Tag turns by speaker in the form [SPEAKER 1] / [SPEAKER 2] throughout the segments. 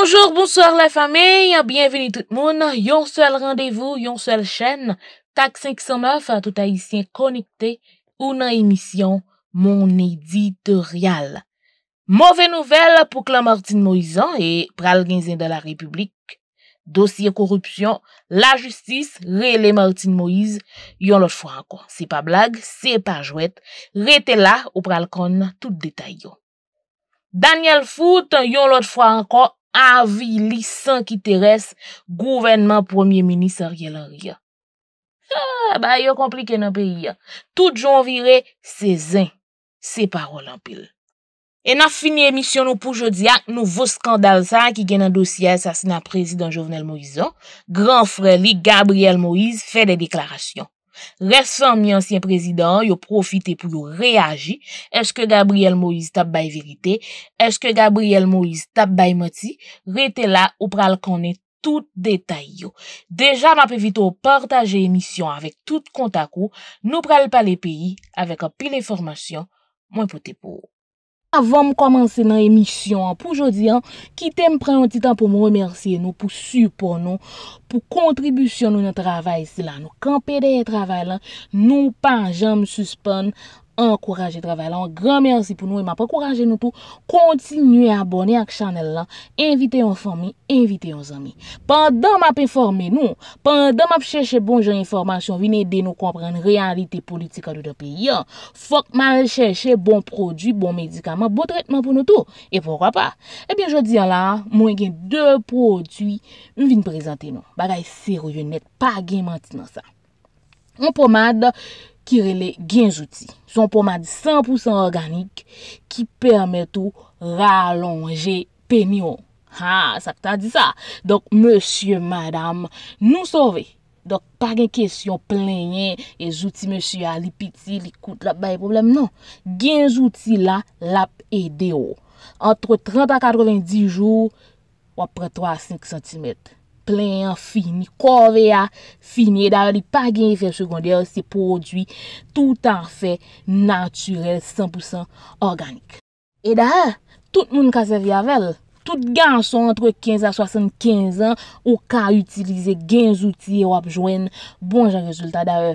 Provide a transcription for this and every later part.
[SPEAKER 1] Bonjour, bonsoir la famille, a bienveni tout moun, yon sou el rendez-vous, yon sou el chen, Tak 509, tout haïsien konikte, ou nan emisyon, moun éditorial. Mouve nouvel pou klan Martin Moisan, e pral genzin de la republik, dosye korupsyon, la justis, re le Martin Moise, yon lot fwa ankon. Se pa blag, se pa jwet, re te la ou pral kon tout detay yo. avi li san ki teres gouvenman pwemye minis a rye lan ah, rya. Ya, ba yo komplike nan peyi ya. Tout joun vire se zin se parol an pil. E nan fini emisyon nou pou jodi ak nouvo skandal zan ki gen nan dosye sas nan prezi dan Jovenel Moison, gran fre li Gabriel Moise fe de deklarasyon. Res fan mi ansyen prezident, yo profite pou yo reagi, eske Gabriel Moïse tap bay verite, eske Gabriel Moïse tap bay moti, rete la ou pral konen tout detay yo. Deja ma pevito portaje emisyon avek tout kontakou, nou pral pale peyi avek apil informasyon mwen pote pou. Avonm komanse nan emisyon. Pou jodi an, ki te m pre yon titan pou m remerseye nou, pou supon nou, pou kontribusyon nou nan travay sila. Nou kan pede yon travay lan, nou pan jan m suspon nou. Enkouraje travay lan, gran mersi pou nou E m ap akouraje nou tou Kontinye abone ak chanel lan Invite yon fami, invite yon zami Pandan m ap informe nou Pandan m ap chèche bon jen informasyon Vinè de nou kompren realite politika Lou do pe yon Fok m al chèche bon prodjou, bon medikaman Bon tretman pou nou tou E poukwa pa? Ebyen eh jodi yon lan, mwen gen 2 prodjou Vinè prezante nou Bagay serou yon net, pa gen manti nan sa M pou mad Mwen gen ki rele genjouti. Son pouman di 100% organik ki permèt ou ralonge penyon. Ha, sa ta di sa. Donk, monsye, madame, nou sove. Donk, pa gen kèsyon plènyen e jouti monsye a li piti, li koute, la baye problem, non. Genjouti la, la pe deyo. Antre 30 a 90 jou, wapre 3-5 cm. Plen, fini, kove ya, fini. E da yo li pa gen efek seconde yo se prodwi tout an fe naturel, 100% organik. E da yo, tout moun kase vi avel. Tout gen son entre 15 a 75 an ou ka utilize gen zouti e wap jwen bon jan rezultat da yo.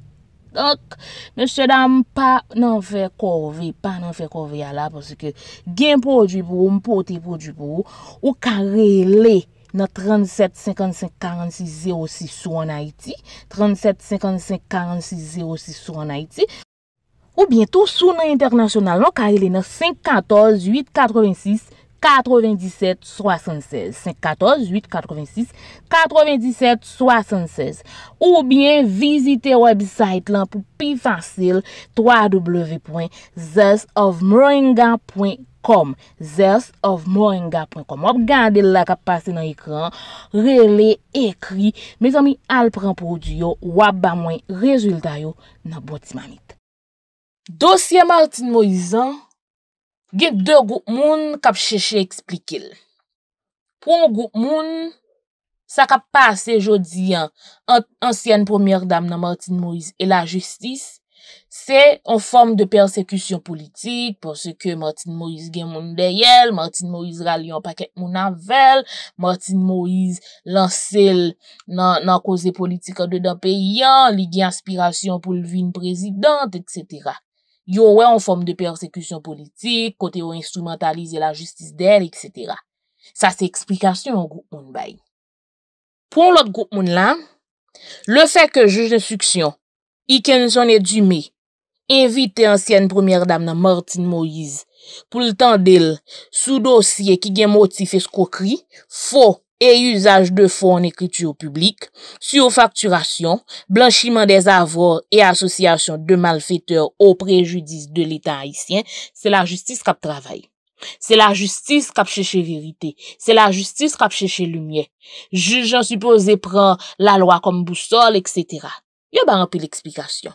[SPEAKER 1] Donk, mèche dam pa nan fè korve, pa nan fè korve ya la, pòsè ke gen pò djibou, mpote pò djibou, ou karele nan 37-55-46-06 sou an Aiti, 37-55-46-06 sou an Aiti, ou bientou sou nan internasyonal non, nan karele nan 5-14-8-86-86, 9776 514 886 9776 Ou bien, visite website lan pou pi fasil www.theastofmoringa.com theastofmoringa.com Op gande la ka pase nan ekran rele, ekri me zomi al pran pou diyo wap ba mwen rezulta yo nan botima nit Dosye Martin Moizan Genk de gout moun kap cheche eksplikil. Pon gout moun, sa kap pa se jodi an, ansyen pomiardam nan Martine Moïse e la justis, se an form de persekusyon politik, porsi ke Martine Moïse gen moun deyel, Martine Moïse ralyon paket moun anvel, Martine Moïse lansil nan koze politika de dan peyi an, li gen aspirasyon pou lvi n prezident, etc., Yo wè an fòm de persekusyon politik, kote yo instrumentalize la justis dèl, etc. Sa se eksplikasyon an goup moun bay. Pon lòt goup moun lan, le fè ke jèj de suksyon, iken sonè di mè, envite ansyen première dame nan Martine Moïse pou l'tan del sou dosye ki gen motife skokri, fò. e usaj de fon ekritu ou publik, soufakturasyon, blanchiman des avor e asosyasyon de malfeteur ou prejudis de l'etan haisyen, se la justis kap travay. Se la justis kap chèche verite. Se la justis kap chèche lumye. Jujan supposé pran la loa kom boussol, etc. Yo ba anpi l'ekspikasyon.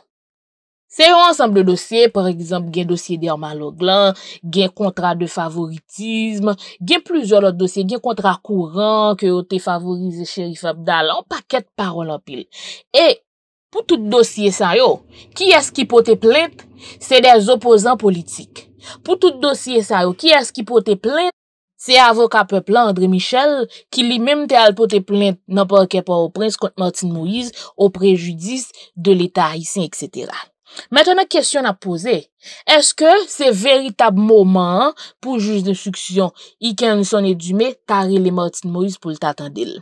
[SPEAKER 1] Se yon ansam de dosye, por ekzamp gen dosye de yon malog lan, gen kontra de favoritisme, gen pluzor lot dosye, gen kontra kouran, ke yon te favorize Sherif Abdal, an paket parol an pil. E pou tout dosye sa yo, ki es ki pote plente, se de zopozan politik. Pou tout dosye sa yo, ki es ki pote plente, se avoka peplandre Michel, ki li mem te al pote plente nanpon kepo au prins kont Martin Moïse, au prejudis de l'Etat Isin, etc. Mètenè kèsyon ap pose, eske se veritab mouman pou juj de suksyon i ken son edume taril e Martin Moïse pou t'attendil?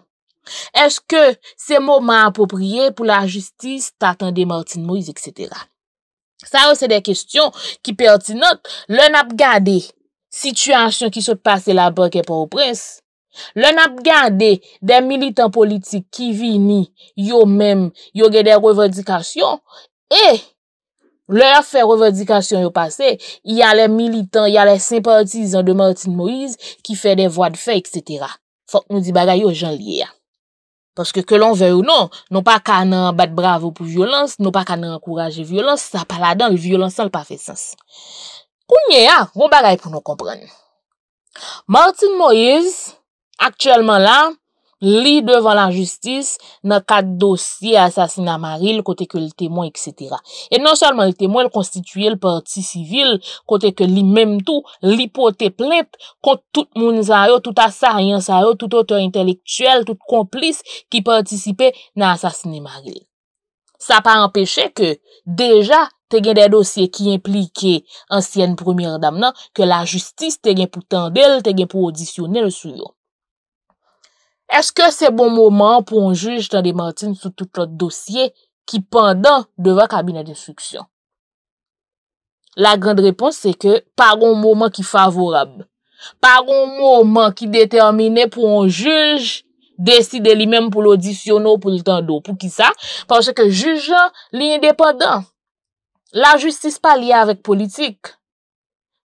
[SPEAKER 1] Eske se mouman apopriye pou la jistise t'attendil Martin Moïse, etc.? Sa ou se de kèsyon ki perti not, le nap gade situasyon ki se pase la bak e pou ou prens, le nap gade de militant politik ki vini yo mèm yo gade revendikasyon, Lè a fè revèdikasyon yo passe, y a lè militant, y a lè sympathizant de Martin Moïse ki fè dè vwa d'fè, etc. Fòk nou di bagay yo jan lè ya. Paske ke lon vè ou non, nou pa ka nan bat bravo pou violans, nou pa ka nan rancouraje violans, sa pala dan, lè violans an lè pa fè sens. Kou nyè ya, wò bagay pou nou komprèn. Martin Moïse, aktyèlman la, Li devan la justis nan kat dosye asasina Maril kote ke li temon, etc. E non salman li temon, el konstituye l parti sivil kote ke li mem tou, li pote plente kote tout moun zayo, tout asayen zayo, tout otor intelektuel, tout komplis ki participe nan asasine Maril. Sa pa empeshe ke deja te gen de dosye ki implike ansyen premier dam nan ke la justis te gen pou tendel, te gen pou audisyonel sou yon. Eske se bon mouman pou an juj tan demantine sou tout lot dosye ki pandan devan kabinet d'instruksyon? La grand repons se ke paron mouman ki favorab. Paron mouman ki detemine pou an juj deside li menm pou l'audisyon nou pou l'tan dou pou ki sa. Pansè ke jujan li indepandan. La justis pa liye avèk politik.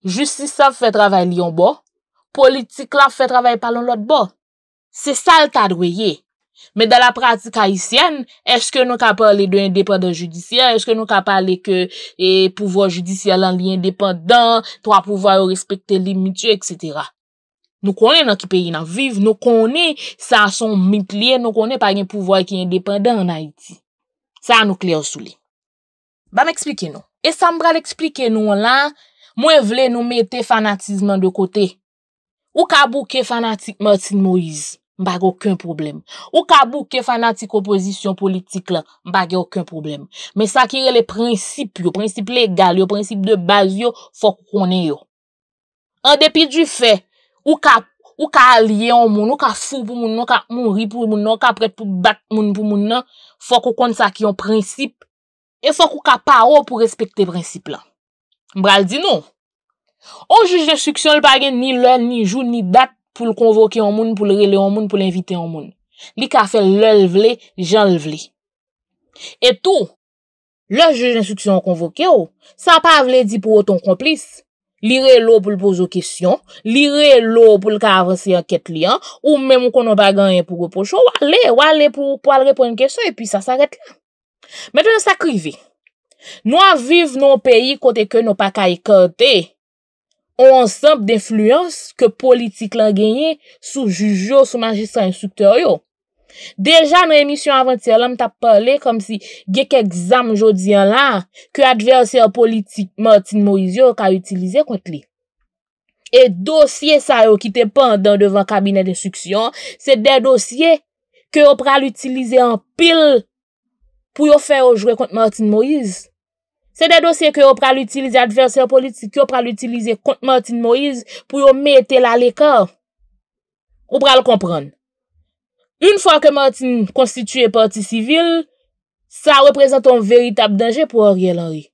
[SPEAKER 1] Justis sa fè travay li yon bo. Politik la fè travay palon lot bo. Se sal tadweye, me da la pratik haisyen, eske nou ka pale de independant judisyen, eske nou ka pale ke e, pouvoj judisyen lan li independant, to a pouvoj ou respekte li mitye, etc. Nou konen nan ki peyi nan viv, nou konen sa son mitye li, nou konen pa gen pouvoj ki independant nan Haiti. Sa an nou kliyo sou li. Ba m'eksplike nou. E sa mbra l'eksplike nou lan, mwen vle nou mete fanatizman de kote. Ou ka bouke fanatik Martin Moïse, mbage okun problem. Ou ka bouke fanatik opozisyon politik la, mbage okun problem. Men sakire le prinsip yo, prinsip legal yo, prinsip de base yo, fok konen yo. An depi di fe, ou ka alye an moun, ou ka sou pou moun nan, ou ka moun rip pou moun nan, ou ka pret pou bat moun pou moun nan, fok kon sakire yon prinsip. E fok ou ka pa ou pou respekte prinsip la. Mbral di nou. Ou juj de suksyon li pa gen ni lè, ni jou, ni bat pou l konvoke an moun, pou l relè an moun, pou l invite an moun. Li ka fè lè l vle, jan l vle. Et oh, ou, l juj de suksyon konvoke ou, sa pa vle di pou oton komplis. Li re lò pou l pozo kesyon, li re lò pou l kavre se an ket li an, ou mèmou konon pa gen yon pou go pocho, wale, wale pou al repon kesyon, e pi sa sa ret li. Mèten sa krive, nou aviv nou peyi kote ke nou pa kay kote. ou ansanp d'influence ke politik lan genye sou jujou, sou magistran instuktyo yo. Deja nou emisyon avantiyo lan, mta pale kom si ge keksam jodi an la, ke adverseyo politik Martin Moise yo ka utilize kont li. E dosye sa yo ki te pandan devan kabinet de suksyon, se de dosye ke yo pral utilize an pil pou yo fe yo jwe kont Martin Moise. Se de dosye ke yo pra l'utilize adverser politik, yo pra l'utilize kont Martin Moïse pou yo mette la l'ekor, yo pra l'kompran. Un fwa ke Martin konstituye parti sivil, sa reprezenton veritab denje pou a riel anri.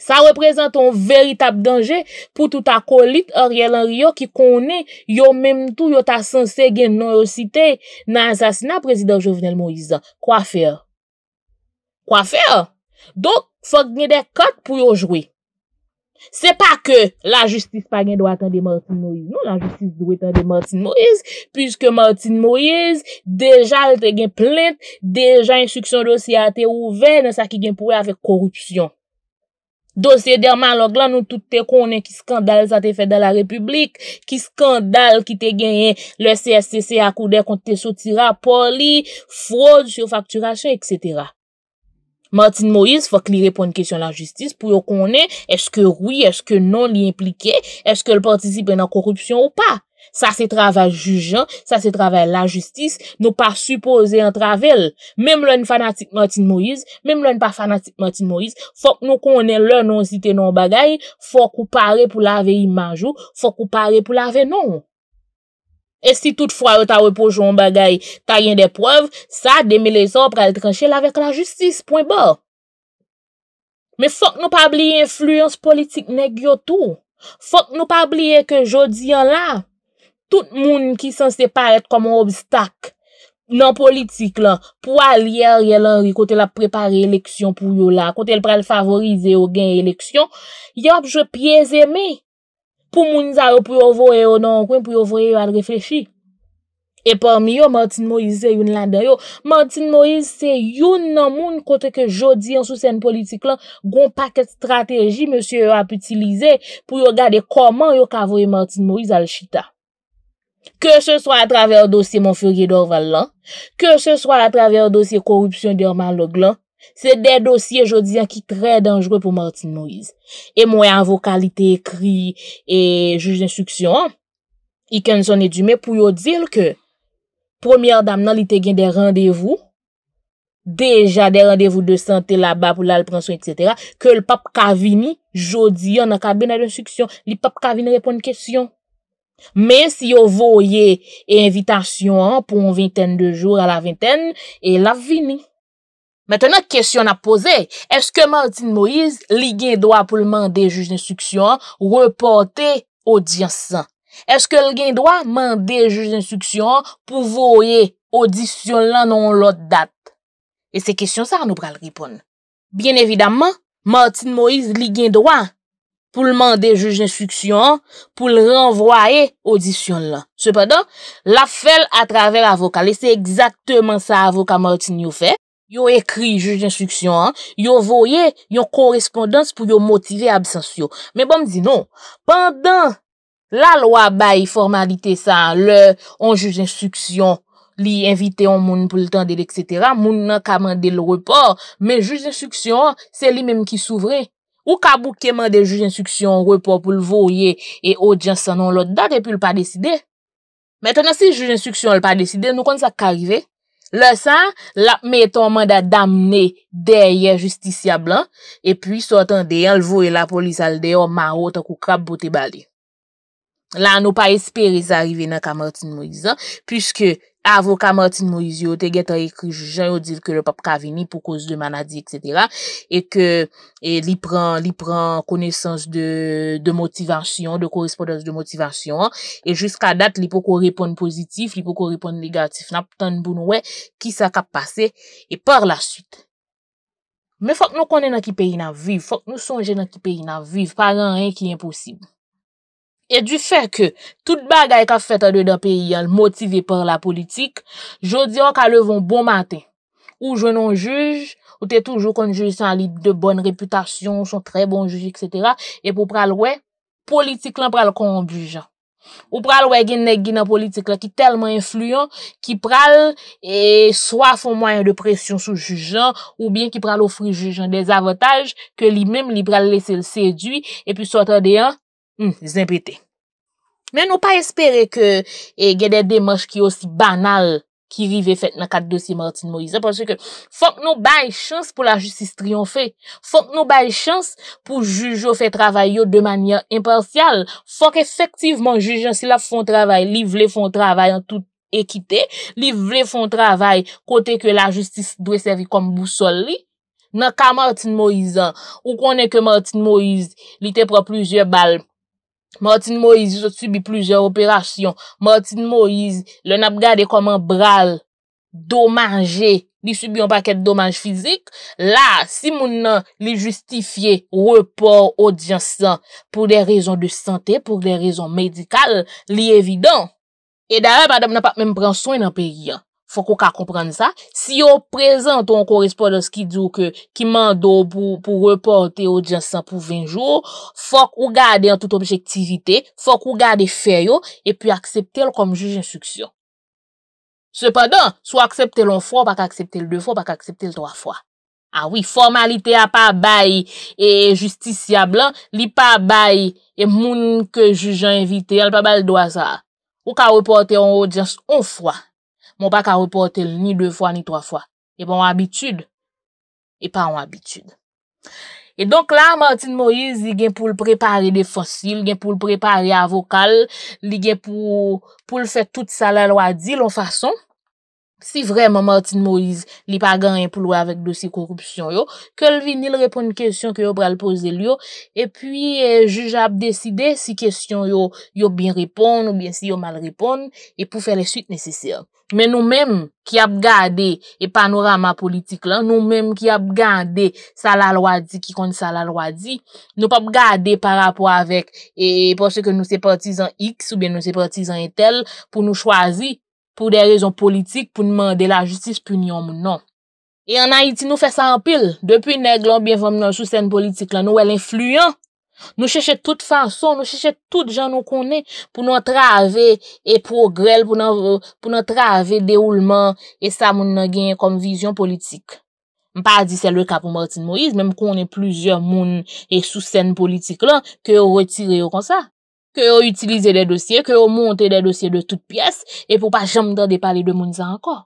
[SPEAKER 1] Sa reprezenton veritab denje pou touta kolit a riel anri yo ki kone yo menm tou yo ta sanse gen non yo site nan sasina prezidor Jovenel Moïse. Kwa fe a? Kwa fe a? Dok, Fok gen de kote pou yo jwe. Se pa ke la justis pa gen do a kande Martin Moïse. Non la justis do a kande Martin Moïse. Piske Martin Moïse deja al te gen plente. Deja instruksyon dosye a te ouve. Nè sa ki gen pouwe ave korupsyon. Dosye derman log lan nou tout te konen ki skandal sa te fede la republik. Ki skandal ki te genye le CSCC a koude konti te sotira poli, fraud, surfakturache, etc. Martin Moïse fòk li repon kèsyon la jistis pou yo konen eske rwi, eske non li implike, eske l-partisipen nan korupsyon ou pa. Sa se travèl jujan, sa se travèl la jistis, nou pa supose an travèl. Mem lè n'fanatik Martin Moïse, mem lè n'pa fanatik Martin Moïse, fòk nou konen lè nan siten nan bagay, fòk ou pare pou la ve imanjou, fòk ou pare pou la ve non. E si tout fwa yo ta wè pou joun bagay, ta yon depwav, sa deme le sor pral kranche la vek la justis, pouen ba. Me fok nou pa bliye influyans politik ne gyo tou. Fok nou pa bliye ke jodi yon la, tout moun ki san separek koman obstak nan politik la, pou al yer yel anri kote la prepare eleksyon pou yon la, kote la pral favorize ou gen eleksyon, yon ap jopye zeme. pou moun za yo pou yo voye yo nan an kwen pou yo voye yo al reflechi. E pormi yo, Martine Moïse se yon lan da yo. Martine Moïse se yon nan moun kontek yo jodi an sou sen politik lan, goun paket strategi monsye yo ap utilize pou yo gade koman yo kavoye Martine Moïse al chita. Ke se swa la traver dosye mon fyr ye dor val lan, ke se swa la traver dosye korupsyon di orman log lan, Se de dosye jodi an ki tre dangjwe pou Martin Moïse E mwen an vokalite ekri E juj d'instruksyon I ken son edume pou yo dil ke Premier dam nan li te gen de randevou Deja de randevou de sante la ba pou la le prenson etc Ke l pap kavini jodi an an kabine ad instruksyon Li pap kavini repon n kesyon Men si yo voye evitasyon Pon vinten de jor a la vinten E la vini Mètènen, kèsyon a pose, eske Martin Moïse li gen doa pou l'mande juj d'instruksyon repote audyansan? Eske l gen doa mande juj d'instruksyon pou voye audisyon lan non lot dat? E se kèsyon sa, an nou pral ripon. Bien evidamman, Martin Moïse li gen doa pou l mande juj d'instruksyon pou l renvoye audisyon lan. Se pedan, la fel a traver avokal e se ekzaktèman sa avokal Martin Youfè Yo ekri juj insuksyon, yo voye yon korespondans pou yo motive absensyon. Men bon di nou, pandan la lwa bay formalite sa, le yon juj insuksyon li evite yon moun pou l'tande, etc., moun nan kamande l repor, men juj insuksyon se li menm ki souvre. Ou kabou keman de juj insuksyon repor pou l voye e o djan sanon lot, da te pu l pa deside. Metan nan si juj insuksyon l pa deside, nou kon sa kari ve. Le san, la metonman da damne derye justisyab lan, epi sotan de yon lvo e la polis al de yon marot akou krap bote bade. Lan nou pa espere zariven nan kamartin mou dizan, pwiske... Avoka Martin Moizio te get a ekri jen yo dil ke le pap ka vini pou koz de manadi, etc. E ke li pran konesans de motivasyon, de korespondans de motivasyon. E jiska dat li pou ko repon pozitif, li pou ko repon negatif. Nap tan bunwe bon ki sa kap pase e par la suite. Me fok nou kone nan ki peyi nan viv, fok nou sonje nan ki peyi nan viv, pa ran en ki imposib. E di fè ke, tout bagay ka fèt ade da peyi an, motive par la politik, jodi an ka levon bon maten, ou jwenon juge, ou te toujou kon juge san li de bon reputasyon, son tre bon juge, etc. E pou pral wè, politik lan pral kondujan. Ou pral wè genne genne politik lan ki telman influyon, ki pral e swa fon mwanyan de presyon sou jujan, ou bien ki pral ofri jujan de zavotaj, ke li mèm li pral lese l sèdui, e pi sotade an, Hmm, Zimpite. Men nou pa espere ke e gede demanche ki osi banal ki rive fet nan kat dosi Martin Moïse. Pon se ke fok nou bay chans pou la justice triyonfe. Fok nou bay chans pou jujou fe travay yo de manyan impartial. Fok efektivman jujoun si la fon travay li vle fon travay an tout ekite. Li vle fon travay kote ke la justice dwe sevi kom bousol li. Nan ka Martin Moïse an ou konen ke Martin Moïse li te pra pluzye bal Martin Moïse sou subi plujer operasyon, Martin Moïse le nap gade koman bral, domanje, li subi yon paket domanj fizik, la si moun nan li justifiye repor odyansan pou de rezon de sante, pou de rezon medikal, li evidon. E darè pa dèm nan pa mèm pran soyn nan peyi ya. Fok ah ou ka komprende sa. Si ou prezent ou an korrespondans ki mando pou reporte audyansan pou 20 jou, fok ou gade an tout objektivite, fok ou gade fè yo, e pi aksepte l kom juj insuksyon. Sepadan, sou aksepte l an fwa, bak aksepte l de fwa, bak aksepte l to a fwa. A wii, formalite a pa bayi e justisia blan, li pa bayi e moun ke juj an evite, al pa bayi do a sa. Ou ka reporte an audyansan an fwa. Mon pa ka reportel ni 2 fwa ni 3 fwa. E pa an wabitude. E pa an wabitude. E donk la Martin Moïse li gen pou l'prepare de fosil, li gen pou l'prepare avokal, li gen pou l'fè tout salal wadi l'on fason. si vreman Martin Moïse li pa gan implou avèk dosi korupsyon yo, ke l vini l repon n kèsyon ke yo bral pose l yo, e pwi eh, juja ap deside si kèsyon yo yo bin repon ou bien si yo mal repon e pou fè le süt nesesir. Men nou mèm ki ap gade e panorama politik lan, nou mèm ki ap gade sa la loadi ki kont sa la loadi, nou pa ap gade par apò avèk e posè ke nou se partizan X ou bien nou se partizan etel pou nou chwazi pou de rezon politik pou nman de la justis punyon moun nan. E an Haiti nou fe sa an pil, depi neg lan, biyevon mnen sou sèn politik la, nou el influyen, nou cheche tout fason, nou cheche tout jan nou konen, pou nou trave e progrelle, pou nou trave de oulman, e sa moun nan genye kom vizyon politik. Mpa di se le ka pou Martin Moïse, menm konen plouzyon moun e sou sèn politik la, ke yo retire yo kon sa. Ke yo utilize de dosye, ke yo monte de dosye de tout piyes E pou pa jam de de pale de moun za anko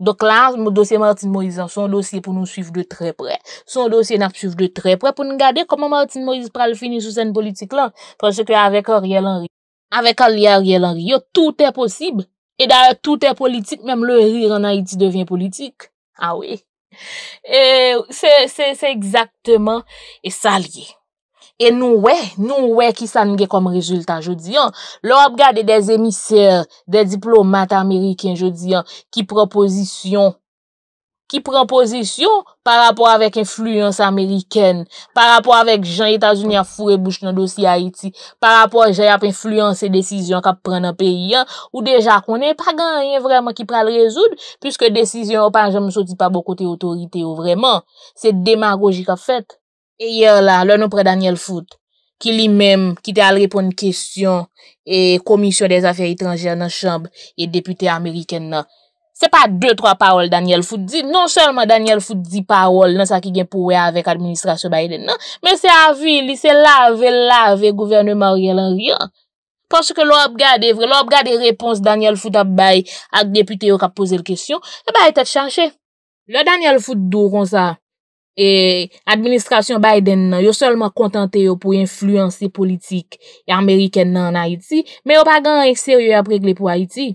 [SPEAKER 1] Dok la, dosye Martin Moïse an, son dosye pou nou suif de tre pre Son dosye nan suif de tre pre pou nou gade Koman Martin Moïse pral fini sou sen politik la Pra se ke avek a riel an riyo Avek a riel an riyo, tout e posib E da tout e politik, mem le rir an Haiti devyen politik A ah we Se se se exaktman e sa liye E nou wè, nou wè ki san nge kom rezultat, jodi an, lò ap gade de zemisèr, de diplomat Ameriken, jodi an, ki propozisyon, ki propozisyon par apò avèk influyans Ameriken, par apò avèk jan Etazounia fure bouch nan dosi Haiti, par apò jay ap influyans se desisyon kap pran an peyi an, ou deja konen pa ganyen vreman ki pral rezoud, pyske desisyon ou panjèm soti pa bokote otorite ou vreman, se demagogika fèt. E yer la, le nou pre Daniel Foot, ki li menm, ki te al repon kestyon e komisyon des afer itranjè nan chanb e depute Ameriken nan, se pa 2-3 parol Daniel Foot di, non selman Daniel Foot di parol nan sa ki gen pouwe avèk administrasyon bayden nan, men se avi li se lave lave gouverne marye lan ryan, porske lop gade vre, lop gade repons Daniel Foot ap bay ak depute yo ka pose lkestyon, e bay tete chanche. Le Daniel Foot dou kon sa, E administration Biden nan, yo solman kontante yo pou influansi politik Ameriken nan Haiti, men yo pa gen yon ekser yo apre gle pou Haiti.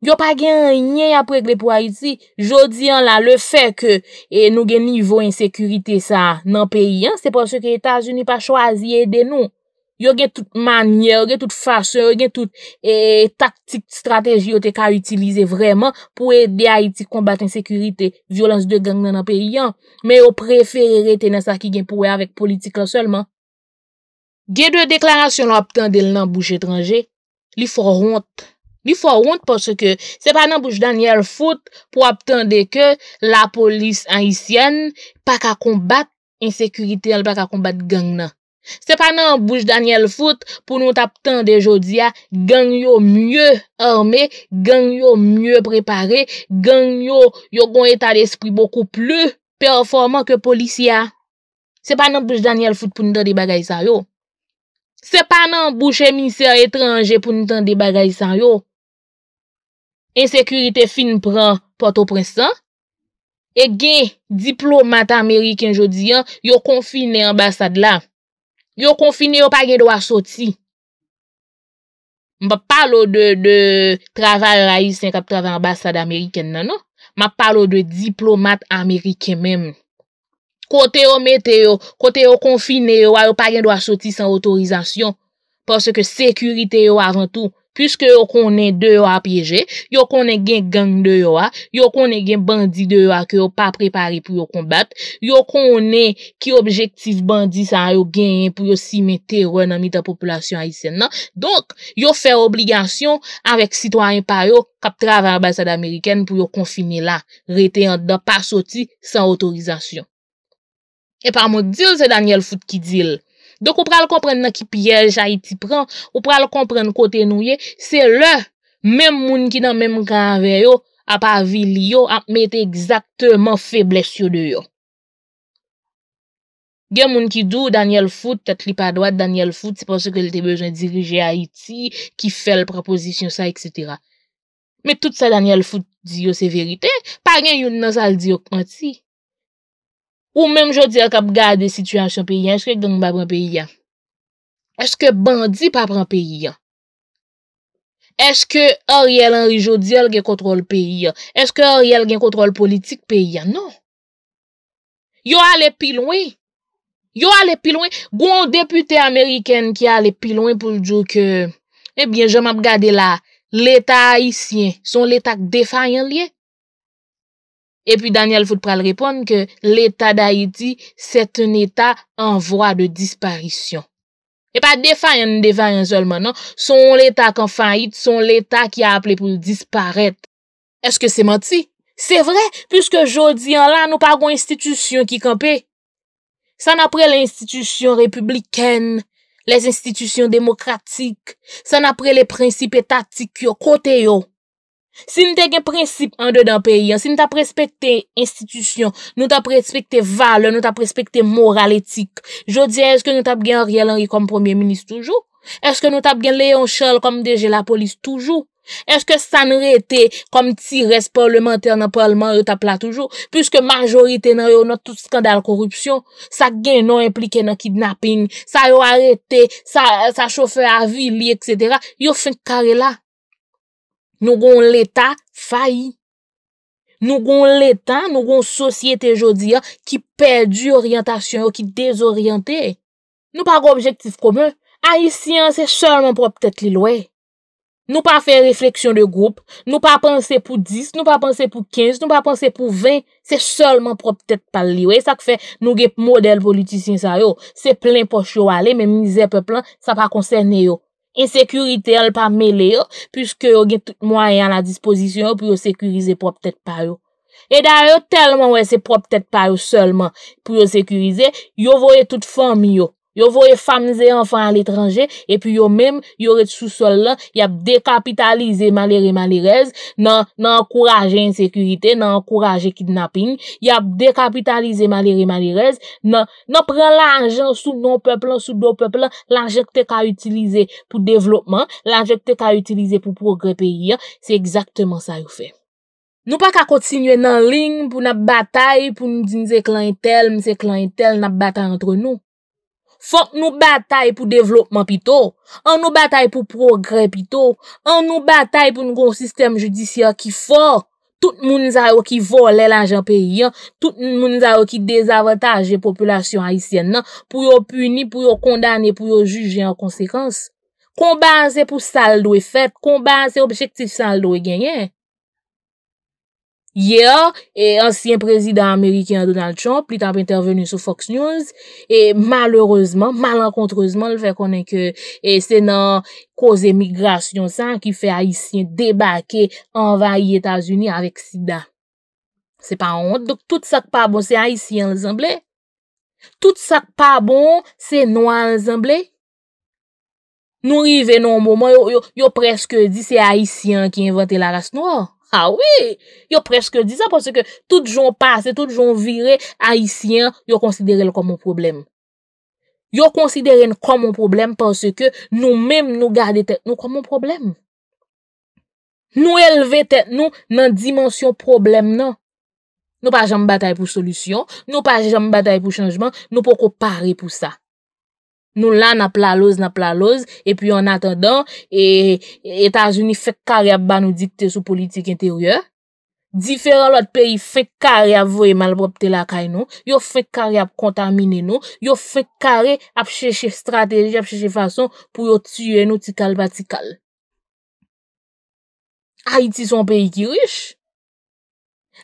[SPEAKER 1] Yo pa gen yon apre gle pou Haiti, jodi an la, le fe ke e nou gen nivou en sekurite sa nan peyi an, se po seke Etat jeni pa chwazi yede nou. Yo gen tout manye, yo gen tout fasyon, yo gen tout e, taktik, strategi yo te ka utilize vreman pou e de a iti kombat en sekurite, violans de gang nan an periyan. Men yo preferere tenen sa ki gen pou e avek politik la selman. Gen dwe deklarasyon ap tende l nan bouj etranje, li fwa hont. Li fwa hont parce ke se pa nan bouj Daniel Foot pou ap tende ke la polis an isyen pa ka kombat en sekurite, al pa ka kombat gang nan. Se pa nan bouche Daniel Foot pou nou tap tan de jodia gang yo mye orme, gang yo mye prepare, gang yo yo gwen etal espri boku plu performan ke polisia. Se pa nan bouche Daniel Foot pou nou tan de bagay san yo. Se pa nan bouche emisya etranje pou nou tan de bagay san yo. Ensekurite fin pran poto presan. E gen diplomata Ameriken jodia yo konfine ambasad la. Yo konfine yo pa gen do a soti. Ma palo de Traval Raiz 50, Traval Ambassade Ameriken nanon. Ma palo de diplomat Ameriken menm. Kote yo mete yo, kote yo konfine yo, yo pa gen do a soti san otorizasyon. Porske sekurite yo avan tou. Piske yo konen de yo apyeje, yo konen gen gang de yo a, yo konen gen bandi de yo a ki yo pa prepare pou yo konbate, yo konen ki objektif bandi san yo gen pou yo simete ou nan mita populasyon a isen nan. Donk, yo fe obligasyon avek sitwanyen pa yo kap trave an basade Ameriken pou yo konfimi la, rete yon da pa soti san otorizasyon. E pa moun dil se Daniel Fout ki dil. Donk ou pral kompren nan ki piyej Haiti pran, ou pral kompren kote nou ye, se le, mem moun ki nan mem kanve yo, ap avili yo, ap me te ekzakteman feble syo de yo. Gen moun ki dou Daniel Foote, te klipa adwad Daniel Foote, se pon se ke li te bejwen dirije Haiti, ki fel propozisyon sa, etc. Me tout sa Daniel Foote di yo oh, se verite, pa gen yon nan sal di yo oh, konti. Ou menm jodi ak ap gade de sitwasyon pe yon, eske yon mba pran pe yon? Eske bandi pa pran pe yon? Eske oryel anri jodi al gen kontrol pe yon? Eske oryel gen kontrol politik pe yon? Non! Yo al epi lwen! Yo al epi lwen! Gou an depute Ameriken ki al epi lwen pou jou ke, ebyen eh jom ap gade la, l'etat Haitien, son l'etat defayen liye, E pi Daniel foute pral repon ke l'Etat d'Haïti, set un Etat an voa de disparisyon. E pa defa yon deva yon zolman nan, son l'Etat kan faït, son l'Etat ki a aple pou disparèt. Eske se manti? Se vre, pwiske jodi an lan nou pa wou institisyon ki kompe. San apre l'institusyon republiken, les institisyon demokratik, san apre le prinsip etatik yo kote yo. Si nou te gen prinsip an de dan peyi an, si nou te prespekte institisyon, nou te prespekte vale, nou te prespekte moral etik, jodi, eske nou te ap gen Ariel Henry kom premier minis toujou? Eske nou te ap gen Léon Charles kom DG la polis toujou? Eske sa nou rete kom ti resporlementer nan parlement ou tapla toujou? Piske majorite nan yo nou tout skandal korupsyon, sa gen nou implike nan kidnapping, sa yo arete, sa chofe avili, etc., yo fin kare la. Nou goun l'Etat fayi. Nou goun l'Etat, nou goun sosyete jodia ki perdi oryantasyon yo, ki dezoryante. Nou pa goun objektif kome. Aisyen se solman pou apetet li lwe. Nou pa fè refleksyon de goup. Nou pa panse pou 10, nou pa panse pou 15, nou pa panse pou 20. Se solman pou apetet pal li we. Sa k fè nou gép model politisyen sa yo. Se plen poch yo ale, men mizè pe plan, sa pa konsen yo. E sekurite el pa mele yo, pishke yo gen tout mwaye an la disposisyon yo pou yo sekurize prop tete pa yo. E da yo telman wè se prop tete pa yo selman pou yo sekurize, yo voye tout fòm yo. Yo vo e famize anfan al etranje, epi yo mem, yo re sou sol la, yap dekapitalize malire malirez, nan ankouraje insekurite, nan ankouraje kidnapping, yap dekapitalize malire malirez, nan pren la anjan sou don peple, sou do peple, la anjekte ka utilize pou devlopman, la anjekte ka utilize pou progrepe yi, se ekzaktman sa yo fe. Nou pa ka kontinwe nan ling, pou nan batay, pou nou di mse klantel, mse klantel nan batay antre nou. Fok nou batay pou devlopman pito, an nou batay pou progre pito, an nou batay pou nou goun sistem judisyon ki fò. Tout moun zay wè ki vò lè la janpe yon, tout moun zay wè ki dezavantage popylajyon a isyen nan pou yo puni, pou yo kondani, pou yo juji an konsekans. Konbase pou saldo e fèt, konbase objektif saldo e genyen. Ye a, e ansyen prezident Ameriken Donald Trump, li tap interveni sou Fox News, e malereusement, malencontreusement, le fè konen ke, e se nan koze migrasyon san ki fè Haitien debake anva yi Etasuni avèk Sida. Se pa ond, dok tout sak pa bon, se Haitien lè zemble. Tout sak pa bon, se Noua lè zemble. Nou rive nan mouman, yo preske di se Haitien ki envote la las Noua. A ah wè, yo preske di sa pwese ke tout joun pase, tout joun vire, haisyen, yo konsidere l komon problem. Yo konsidere l komon problem pwese ke nou mèm nou gade tèk nou komon problem. Nou elve tèk nou nan dimensyon problem nan. Nou pa jèm batay pou solusyon, nou pa jèm batay pou chanjman, nou poko pare pou sa. Nou la na pla loz, na pla loz, epi yon natan dan, etan zuni fek kare ap ban nou dikte sou politik interyeur. Diferan lot peyi fek kare avoye malpropte la kay nou, yo fek kare ap kontamine nou, yo fek kare ap cheche strategye, ap cheche fason, pou yo tiyye nou tikal batikal. Haiti son peyi ki riche?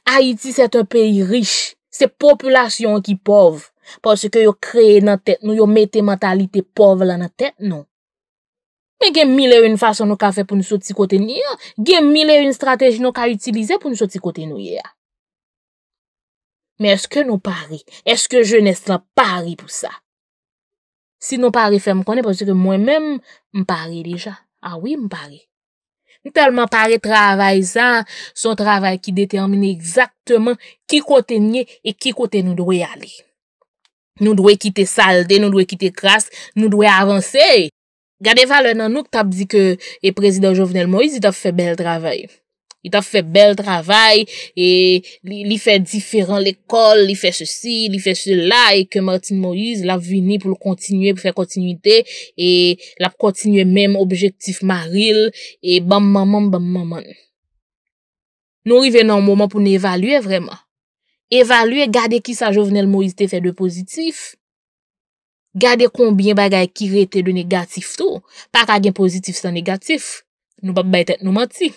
[SPEAKER 1] Haiti set un peyi riche, se populasyon ki pov. Pwese ke yo kreye nan tet nou, yo mete mentalite pov la nan tet nou. Men gen mile yon fason nou ka fe pou nou soti kote nou ye ya. Gen mile yon strateji nou ka utilize pou nou soti kote nou ye ya. Men eske nou pari? Eske je nes lan pari pou sa? Sinon pari fem konen pwese ke mwen men mpari deja. Awi mpari. Ni talman pari ah travay zan, son travay ki determine exaktman ki kote nou ye e ki kote nou dwe yale. Nou dwe kite salde, nou dwe kite kras, nou dwe avanse. Gade valen nan nou k tap di ke e prezident Jovenel Moïse, i ta ffe bel travay. I ta ffe bel travay, e li ffe diferan l'ekol, li ffe chesi, li ffe chela, e ke Martin Moïse la vini pou l'kontinuye, pou ffe kontinuité, e la pkontinuye menm objektif maril, e bam mamam, bam mamam. Nou rive nan mouman pou ne evalue vreman. Evalue, gade ki sa jovenel mou ite fè de pozitif. Gade konbyen bagay ki rete de negatif tou. Pat agen pozitif san negatif. Nou bat baytèt nou manti.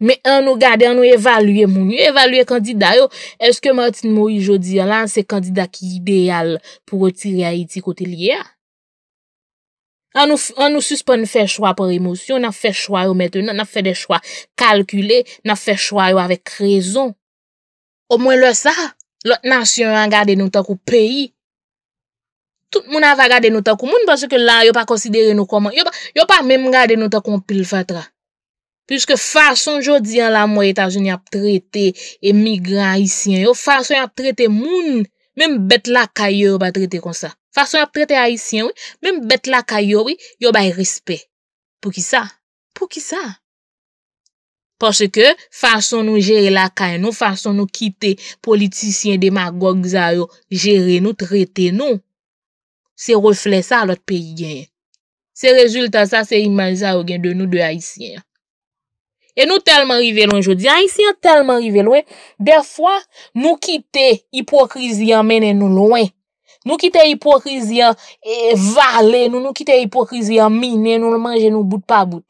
[SPEAKER 1] Me an nou gade, an nou evalue mouni. Evalue kandida yo. Eske manti mou ijodi an lan, se kandida ki ideal pou otiri a iti kote liye a. An nou suspon fè chwa por emosyon. Nan fè chwa yo mète, nan fè de chwa kalkule, nan fè chwa yo avèk rezon. O mwen lè sa, lòt nasyon an gade nou takou peyi. Tout moun an va gade nou takou. Moun panse ke lan yo pa konsidere nou koman. Yo pa mèm gade nou takou an pil fatra. Piske fason jodi an la mwen etajoun yon ap trete emigran Haitien. Yo fason yon ap trete moun, mèm bet la kayo yon ba trete konsa. Fason yon ap trete Haitien, mèm bet la kayo yon ba yon respè. Pou ki sa? Pou ki sa? Paske fason nou jere lakay nou, fason nou kite politisyen demagog za yo jere nou, trete nou, se refle sa lot peyi genye. Se rezultat sa se imanja yo genye de nou de haisyen. E nou telman rive lon jodi, haisyen telman rive lon, defwa nou kite hipokrizyen menen nou lwen, nou kite hipokrizyen eh, vale, nou kite hipokrizyen mine, nou manjen nou bout pa bout.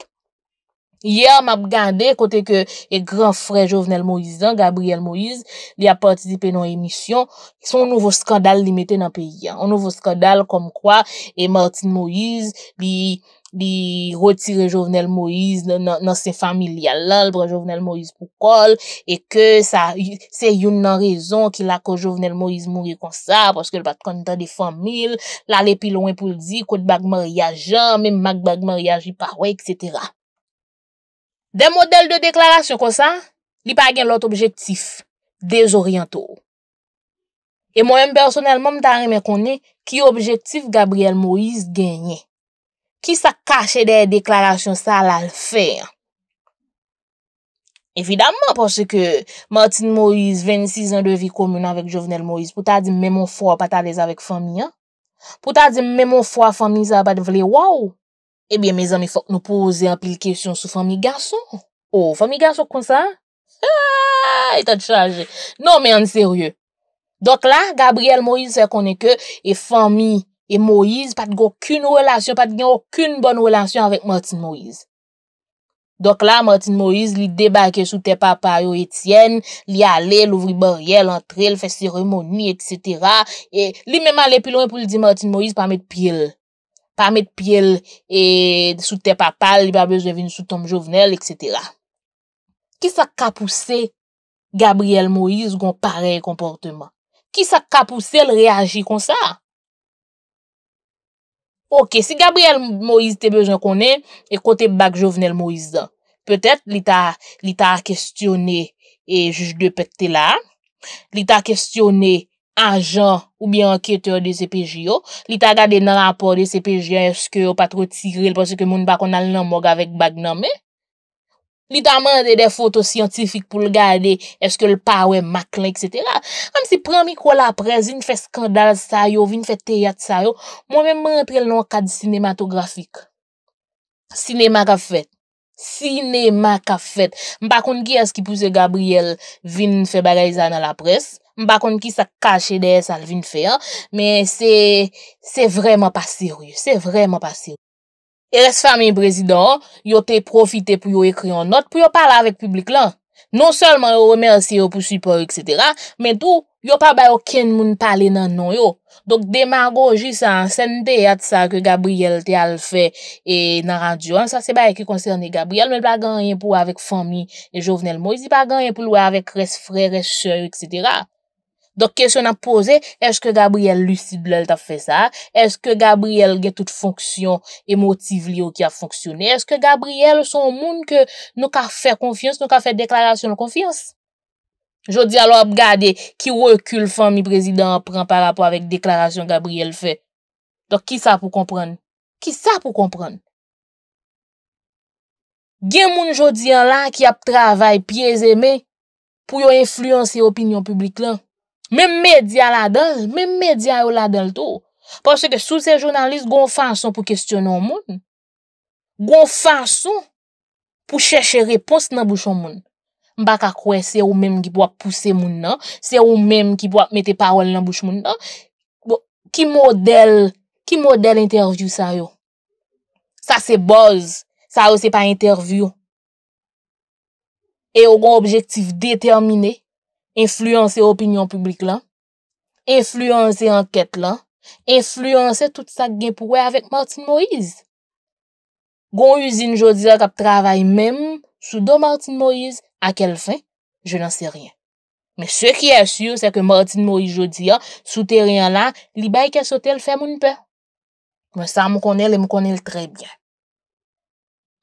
[SPEAKER 1] Ye a map gande kote ke e gran fre Jovenel Moïse an, Gabriel Moïse, li a patisipe nan emisyon, ki son nouvo skandal li mette nan peyi an. Nouvo skandal kom kwa e Martin Moïse li retire Jovenel Moïse nan se famil ya lal, bre Jovenel Moïse pou kol, e ke se yon nan rezon ki la ko Jovenel Moïse mouye kon sa, poske le pati konta de famil, la le pilon e pou ldi, kote bag maryaja, men mag bag maryaji parwek, setera. De model de deklarasyon kon sa, li pa gen lot objektif des oryantou. E mwen mpersonel mwen mta reme konen ki objektif Gabriel Moïse genye. Ki sa kache de deklarasyon sa la l fè. Evidamman porsè ke Martin Moïse 26 an de vi komounan vek Jovenel Moïse pou ta di mwen moun fwa patadez avèk fami. Pou ta di mwen moun fwa fami zaba devle wawou. Ebyen, eh me zan mi fok nou pose aplikasyon sou fami ganson. Ou, oh, fami ganson konsan? Ha, ah, ita di chanje. Non, men, serye. Dok la, Gabriel Moïse se konen ke, e fami e Moïse pat gen okun relasyon, pat gen okun bon relasyon avèk Martin Moïse. Dok la, Martin Moïse li debake sou te papa yo Etienne, li ale, louvri barye, l'entre, l'fè siremoni, etc. E, li mèman le pilon pou li di Martin Moïse pa met pil. pa met pyele sou te papal, li ba bezwen vin sou tom jovenel, etc. Ki sa kapouse Gabriel Moïse kon pare komporteman? Ki sa kapouse el reagi kon sa? Ok, si Gabriel Moïse te bezwen konen, e kote bak jovenel Moïse dan. Petet li ta a kestyone e juj de petela. Li ta a kestyone ajan ou bie ankyeteur de CPJ yo, li ta gade nan rapor de CPJ yo, eske yo pa tro tiril, pwese ke moun bakon al nan moga vek bag nan me, li ta mande de foto siyantifik pou l gade, eske l pa we maklen, etc. Amsi pran mi kwa la prez, vin fe skandal sa yo, vin fe teyat sa yo, moun men mwen prel nan kad sinematografik. Sinema ka fet. Sinema ka fet. M bakon ki as ki puse Gabriel vin fe bagay zan na la pres, Mba kon ki sa kache de sa alvin fe an, men se, se vreman pa seryo, se vreman pa seryo. E res famen brezidon, yo te profite pou yo ekri an not, pou yo pala avek publik lan. Non solman yo remersi yo pou support, et cetera, men tou, yo pa bay okyen moun pale nan nan yo. Dok demar go jis an sende at sa ke Gabriel te alfe e nan radyon, sa se bay ki konserne Gabriel, men pa ganyen pou avek fami e jovenel mo, si pa ganyen pou avek res fre, res se, et cetera. Dok kesyon ap pose, eske Gabriel lucible el ta fe sa? Eske Gabriel ge tout fonksyon emotiv li yo ki a fonksyonne? Eske Gabriel son moun ke nou ka fe konfians, nou ka fe deklarasyon konfians? Jodi alo ap gade ki wèkul fan mi prezident pran pa rapo avèk deklarasyon Gabriel fe. Dok ki sa pou kompran? Ki sa pou kompran? Gen moun jodi an la ki ap travay piye zeme pou yo influansi opinyon publik lan? Mè mè diya la del, mè mè diya yo la del to. Pòsè ke sou se jounalist gon fanson pou kestyonon moun. Gon fanson pou chèche repons nan bouchon moun. Mbak akwè se ou mèm ki pou ap pousse moun nan. Se ou mèm ki pou ap mette parol nan bouchon moun nan. Bon, ki model, ki model interview sa yo? Sa se boz, sa yo se pa interview. E yo gon objektif determine. Influansè opinyon publik lan, influansè anket lan, influansè tout sa genpouè avèk Martin Moïse. Gon yuzin jodi a kap travay menm, sou do Martin Moïse, akèl fin, je nan se riyan. Men se ki asyur se ke Martin Moïse jodi a, sou teriyan lan, li bay kè sote l fèmoun pè. Men sa mou konel, e mou konel trebyan.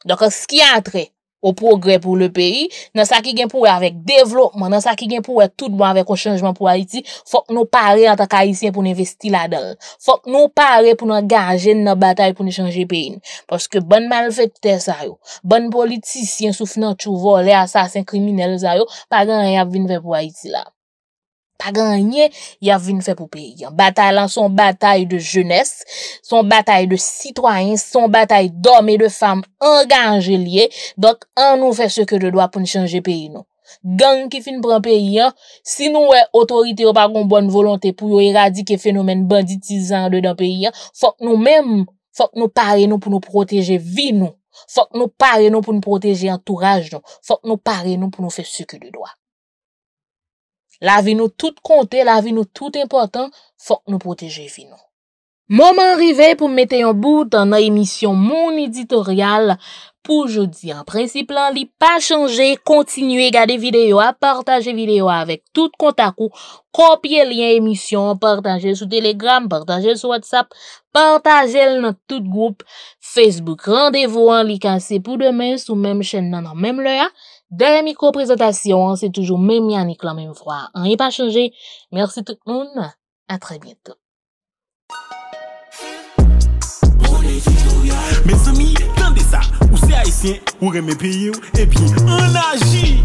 [SPEAKER 1] Dok as ki antre, Ou progre pou le peyi Nan sa ki gen pou we avèk devlopman Nan sa ki gen pou we tout bon avèk ou chanjman pou Haiti Fok nou pare atakayisyen pou ne investi la dal Fok nou pare pou nou gaje Nan batay pou ne chanje peyin Poske bon mal fèp tè sa yo Bon politisyen souf nan chouvo Le asasin kriminelle sa yo Pagan yav vin ve pou Haiti la Pa ganyen, yav vin fè pou peyi. Batay lan son batay de jenès, son batay de sitwayen, son batay d'om e de fam, an ganjè liye, donk an nou fè sèkè de doa pou n'change peyi nou. Gan yon ki fin pran peyi, si nou wè otorite ou pa kon bon volante pou yon eradike fenomen banditisan de dan peyi, fòk nou mèm, fòk nou pare nou pou nou proteje vi nou, fòk nou pare nou pou nou proteje antouraj non. nou, fòk nou pare nou pou nou fè sèkè de doa. La vi nou tout konte, la vi nou tout impotant, fok nou poteje finon. Moman rive pou mwete yon bout an nan emisyon moun editorial pou jodi. An prensip lan li pa chanje, kontinue gade videyo, a partaje videyo avèk tout kontakou, kopye li an emisyon, partaje sou telegram, partaje sou whatsapp, partaje l nan tout goup, Facebook, randevo an li kase pou demen sou mem chen nan nan mem le a. Deye micro présentation, c'est toujours même Yannick la même fwa. rien n'est pas changé. Merci tout monde. A très bientôt. Mes ami, ça. ça ou haïtien, où ou mes pays, ou, puis on agit.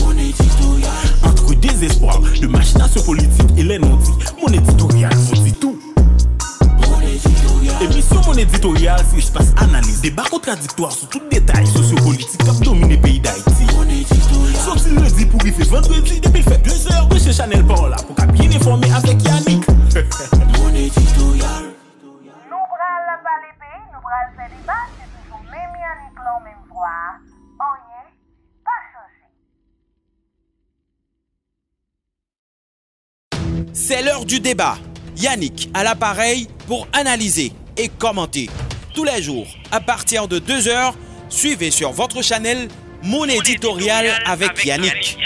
[SPEAKER 1] Mon éditorial Entre désespoir, de machination politique, et les non mon éditorial, on dit tout Mon éditorial sur mon éditorial, si espace analyse, débat contradictoire, sur tout détail, sociopolitique, cap dominé pays Vendredi depuis fait 2 heures de chez Chanel par là pour qu'à bien informer avec Yannick. Mon éditorial. Nous bras la vallée pays, nous bras le faire débat, c'est toujours même Yannick l'en même voix. y est, pas changé. C'est l'heure du débat. Yannick à l'appareil pour analyser et commenter. Tous les jours, à partir de 2 heures, suivez sur votre channel. Mon éditorial avec Yannick.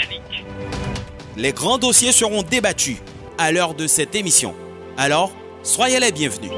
[SPEAKER 1] Les grands dossiers seront débattus à l'heure de cette émission. Alors, soyez les bienvenus.